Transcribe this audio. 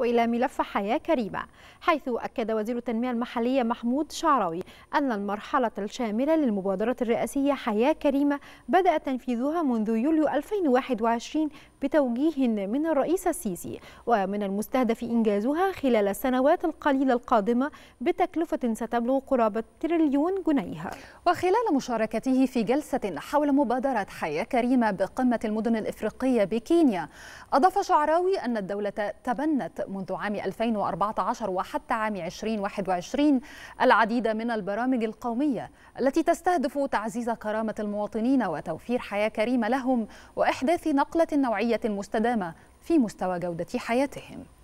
وإلى ملف حياة كريمة حيث أكد وزير التنمية المحلية محمود شعراوي أن المرحلة الشاملة للمبادرة الرئاسية حياة كريمة بدأ تنفيذها منذ يوليو 2021 بتوجيه من الرئيس السيسي ومن المستهدف إنجازها خلال السنوات القليلة القادمة بتكلفة ستبلغ قرابة تريليون جنيه وخلال مشاركته في جلسة حول مبادرة حياة كريمة بقمة المدن الإفريقية بكينيا أضاف شعراوي أن الدولة تبنت منذ عام 2014 وحتى عام 2021 العديد من البرامج القومية التي تستهدف تعزيز كرامة المواطنين وتوفير حياة كريمة لهم وإحداث نقلة نوعية صحية مستدامة في مستوى جودة حياتهم